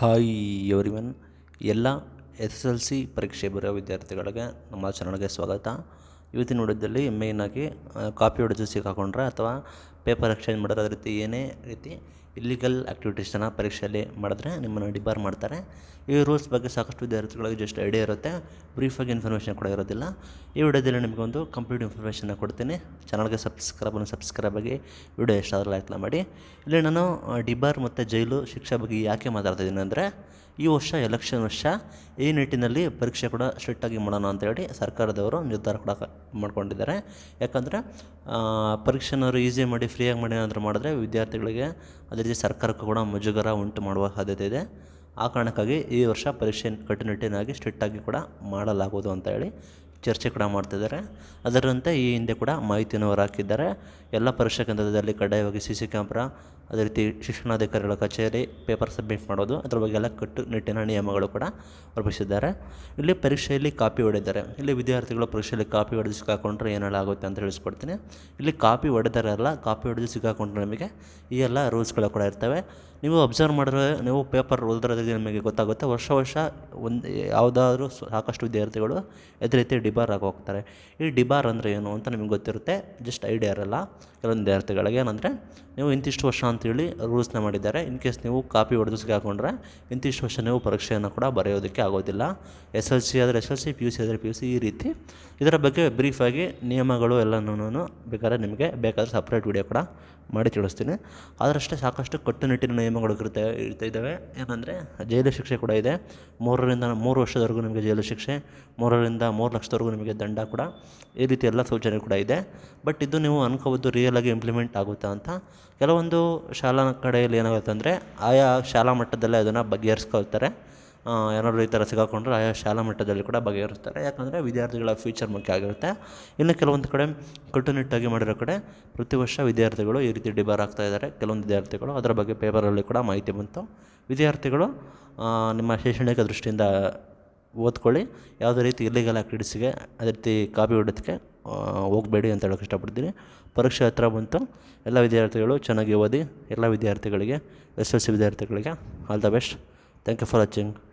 hi every Mann ಎಲ್ಲ S S L C ಪರೀಕ್ಷೆ ಬರೋ ವಿದ್ಯಾರ್ಥಿಗಳಿಗೆ ನಮ್ಮ ಚಾನಲ್ಗೆ ಸ್ವಾಗತ ಇವತ್ತಿನ ವಿಡಿಯೋದಲ್ಲಿ ಮೇಯ್ನಾಗಿ ಕಾಪಿ ಹೊಡೆದು ಸಿಕ್ಕಾಕೊಂಡ್ರೆ ಅಥವಾ ಪೇಪರ್ ಎಕ್ಸ್ಚೇಂಜ್ ಮಾಡಿದ್ರೆ ಅದೇ ರೀತಿ ಏನೇ ರೀತಿ ಇಲ್ಲಿಗಲ್ ಆ್ಯಕ್ಟಿವಿಟೀಸನ್ನ ಪರೀಕ್ಷೆಯಲ್ಲಿ ಮಾಡಿದ್ರೆ ನಿಮ್ಮನ್ನು ಡಿಬಾರ್ ಮಾಡ್ತಾರೆ ಈ ರೂಲ್ಸ್ ಬಗ್ಗೆ ಸಾಕಷ್ಟು ವಿದ್ಯಾರ್ಥಿಗಳಿಗೆ ಜಸ್ಟ್ ಐಡಿಯಾ ಇರುತ್ತೆ ಬ್ರೀಫಾಗಿ ಇನ್ಫಾರ್ಮೇಷನ್ ಕೂಡ ಇರೋದಿಲ್ಲ ಈ ವಿಡಿಯೋದಲ್ಲಿ ನಿಮಗೆ ಒಂದು ಕಂಪ್ಲೀಟ್ ಇನ್ಫಾರ್ಮೇಷನ್ನ ಕೊಡ್ತೀನಿ ಚಾನಲ್ಗೆ ಸಬ್ಸ್ಕ್ರೈಬನ್ನು ಸಬ್ಸ್ಕ್ರೈಬ್ ಆಗಿ ವಿಡಿಯೋ ಎಷ್ಟಾದರೂ ಲೈಕ್ನ ಮಾಡಿ ಇಲ್ಲಿ ನಾನು ಡಿಬಾರ್ ಮತ್ತು ಜೈಲು ಶಿಕ್ಷೆ ಬಗ್ಗೆ ಯಾಕೆ ಮಾತಾಡ್ತಿದ್ದೀನಿ ಅಂದರೆ ಈ ವರ್ಷ ಎಲೆಕ್ಷನ್ ವರ್ಷ ಈ ನಿಟ್ಟಿನಲ್ಲಿ ಪರೀಕ್ಷೆ ಕೂಡ ಸ್ಟ್ರಿಕ್ಟಾಗಿ ಮಾಡೋಣ ಅಂತೇಳಿ ಸರ್ಕಾರದವರು ನಿರ್ಧಾರ ಕೂಡ ಮಾಡ್ಕೊಂಡಿದ್ದಾರೆ ಯಾಕಂದರೆ ಪರೀಕ್ಷೆನವರು ಈಸಿ ಮಾಡಿ ಫ್ರೀಯಾಗಿ ಮಾಡಿ ಏನಾದರೂ ಮಾಡಿದ್ರೆ ವಿದ್ಯಾರ್ಥಿಗಳಿಗೆ ಅದೇ ರೀತಿ ಸರ್ಕಾರಕ್ಕೂ ಕೂಡ ಮುಜುಗರ ಉಂಟು ಮಾಡುವ ಸಾಧ್ಯತೆ ಇದೆ ಆ ಕಾರಣಕ್ಕಾಗಿ ಈ ವರ್ಷ ಪರೀಕ್ಷೆ ಕಟ್ಟುನಿಟ್ಟಿನಾಗಿ ಸ್ಟ್ರಿಕ್ಟಾಗಿ ಕೂಡ ಮಾಡಲಾಗುವುದು ಅಂತ ಹೇಳಿ ಚರ್ಚೆ ಕೂಡ ಮಾಡ್ತಿದ್ದಾರೆ ಅದರಂತೆ ಈ ಹಿಂದೆ ಕೂಡ ಮಾಹಿತಿಯನ್ನು ಹೊರ ಹಾಕಿದ್ದಾರೆ ಎಲ್ಲ ಪರೀಕ್ಷಾ ಕೇಂದ್ರದಲ್ಲಿ ಕಡ್ಡಾಯವಾಗಿ ಸಿ ಸಿ ಕ್ಯಾಮ್ರಾ ಅದೇ ರೀತಿ ಶಿಕ್ಷಣಾಧಿಕಾರಿಗಳ ಕಚೇರಿ ಪೇಪರ್ ಸಬ್ಮಿಟ್ ಮಾಡೋದು ಅದ್ರ ಬಗ್ಗೆ ಎಲ್ಲ ಕಟ್ಟುನಿಟ್ಟಿನ ನಿಯಮಗಳು ಕೂಡ ರೂಪಿಸಿದ್ದಾರೆ ಇಲ್ಲಿ ಪರೀಕ್ಷೆಯಲ್ಲಿ ಕಾಪಿ ಹೊಡೆದರೆ ಇಲ್ಲಿ ವಿದ್ಯಾರ್ಥಿಗಳು ಪರೀಕ್ಷೆಯಲ್ಲಿ ಕಾಪಿ ಹೊಡೆದು ಸಿಕ್ಕಾಕೊಂಡ್ರೆ ಏನೇಳಾಗುತ್ತೆ ಅಂತ ತಿಳಿಸ್ಕೊಡ್ತೀನಿ ಇಲ್ಲಿ ಕಾಪಿ ಹೊಡೆದಾರಲ್ಲ ಕಾಪಿ ಹೊಡೆದು ಸಿಕ್ಕಾಕೊಂಡ್ರೆ ನಿಮಗೆ ಈ ಎಲ್ಲ ರೂಲ್ಸ್ಗಳು ಕೂಡ ಇರ್ತವೆ ನೀವು ಅಬ್ಸರ್ವ್ ಮಾಡಿದ್ರೆ ನೀವು ಪೇಪರ್ ಓದಿದ್ರೆ ನಿಮಗೆ ಗೊತ್ತಾಗುತ್ತೆ ವರ್ಷ ವರ್ಷ ಒಂದು ಯಾವುದಾದ್ರೂ ಸಾಕಷ್ಟು ವಿದ್ಯಾರ್ಥಿಗಳು ಇದೇ ರೀತಿ ಡಿಬಾರ್ ಆಗಿ ಹೋಗ್ತಾರೆ ಈ ಡಿಬಾರ್ ಅಂದರೆ ಏನು ಅಂತ ನಿಮಗೆ ಗೊತ್ತಿರುತ್ತೆ ಜಸ್ಟ್ ಐಡಿಯಾ ಇರಲ್ಲ ಕೆಲವೊಂದು ವಿದ್ಯಾರ್ಥಿಗಳಿಗೆ ಏನಂದರೆ ನೀವು ಇಂತಿಷ್ಟು ವರ್ಷ ಅಂತೇಳಿ ರೂಲ್ಸ್ನ ಮಾಡಿದ್ದಾರೆ ಇನ್ ಕೇಸ್ ನೀವು ಕಾಪಿ ಹೊಡೆದು ಹಾಕೊಂಡ್ರೆ ಇಂತಿಷ್ಟು ವರ್ಷ ನೀವು ಪರೀಕ್ಷೆಯನ್ನು ಕೂಡ ಬರೆಯೋದಕ್ಕೆ ಆಗೋದಿಲ್ಲ ಎಸ್ ಎಲ್ ಸಿ ಆದರೆ S L C P U C ಆದರೆ ಪಿ ಯು ಸಿ ಈ ರೀತಿ ಇದರ ಬಗ್ಗೆ ಬ್ರೀಫಾಗಿ ನಿಯಮಗಳು ಎಲ್ಲನೂ ಬೇಕಾದರೆ ನಿಮಗೆ ಬೇಕಾದರೆ ಸಪ್ರೇಟ್ ವಿಡಿಯೋ ಕೂಡ ಮಾಡಿ ತಿಳಿಸ್ತೀನಿ ಆದರಷ್ಟೇ ಸಾಕಷ್ಟು ಕಟ್ಟುನಿಟ್ಟಿನ ನಿಯಮಗಳು ಇರ್ತವೆ ಇರ್ತಾ ಇದ್ದಾವೆ ಏನಂದರೆ ಜೈಲು ಶಿಕ್ಷೆ ಕೂಡ ಇದೆ ಮೂರರಿಂದ ಮೂರು ವರ್ಷದವರೆಗೂ ನಿಮಗೆ ಜೈಲು ಶಿಕ್ಷೆ ಮೂರರಿಂದ ಮೂರು ಲಕ್ಷದವರೆಗೂ ನಿಮಗೆ ದಂಡ ಕೂಡ ಈ ರೀತಿ ಎಲ್ಲ ಸೂಚನೆ ಕೂಡ ಇದೆ ಬಟ್ ಇದು ನೀವು ಅನ್ಕೋಬೋದು ಆಗಿ ಇಂಪ್ಲಿಮೆಂಟ್ ಆಗುತ್ತಾ ಅಂತ ಕೆಲವೊಂದು ಶಾಲಾ ಕಡೆಯಲ್ಲಿ ಏನಾಗುತ್ತೆ ಅಂದರೆ ಆಯಾ ಶಾಲಾ ಮಟ್ಟದಲ್ಲೇ ಅದನ್ನು ಬಗೆಹರಿಸ್ಕೊಳ್ತಾರೆ ಏನಾದರೂ ಈ ಥರ ಸಿಗಾಕೊಂಡ್ರೆ ಆಯಾ ಶಾಲಾ ಮಟ್ಟದಲ್ಲಿ ಕೂಡ ಬಗೆಹರಿಸ್ತಾರೆ ಯಾಕಂದರೆ ವಿದ್ಯಾರ್ಥಿಗಳ ಫ್ಯೂಚರ್ ಮುಖ್ಯ ಆಗಿರುತ್ತೆ ಇನ್ನು ಕೆಲವೊಂದು ಕಡೆ ಕಟ್ಟುನಿಟ್ಟಾಗಿ ಮಾಡಿರೋ ಕಡೆ ಪ್ರತಿ ವರ್ಷ ವಿದ್ಯಾರ್ಥಿಗಳು ಈ ರೀತಿ ಡಿಬಾರ್ ಆಗ್ತಾ ಇದ್ದಾರೆ ಕೆಲವೊಂದು ವಿದ್ಯಾರ್ಥಿಗಳು ಅದರ ಬಗ್ಗೆ ಪೇಪರಲ್ಲಿ ಕೂಡ ಮಾಹಿತಿ ಬಂತು ವಿದ್ಯಾರ್ಥಿಗಳು ನಿಮ್ಮ ಶೈಕ್ಷಣಿಕ ದೃಷ್ಟಿಯಿಂದ ಓದ್ಕೊಳ್ಳಿ ಯಾವುದೇ ರೀತಿ ಇಲ್ಲಿಗಲ್ ಕ್ರೀಡಿಸಿಗೆ ಅದೇ ರೀತಿ ಕಾಪಿ ಹೊಡೋದಕ್ಕೆ ಹೋಗಬೇಡಿ ಅಂತ ಹೇಳೋಕ್ಕೆ ಇಷ್ಟಪಡ್ತೀನಿ ಪರೀಕ್ಷೆ ಹತ್ರ ಬಂತು ಎಲ್ಲ ವಿದ್ಯಾರ್ಥಿಗಳು ಚೆನ್ನಾಗಿ ಓದಿ ಎಲ್ಲ ವಿದ್ಯಾರ್ಥಿಗಳಿಗೆ ಎಸ್ ಎಲ್ ಸಿ ವಿದ್ಯಾರ್ಥಿಗಳಿಗೆ all the best thank you for watching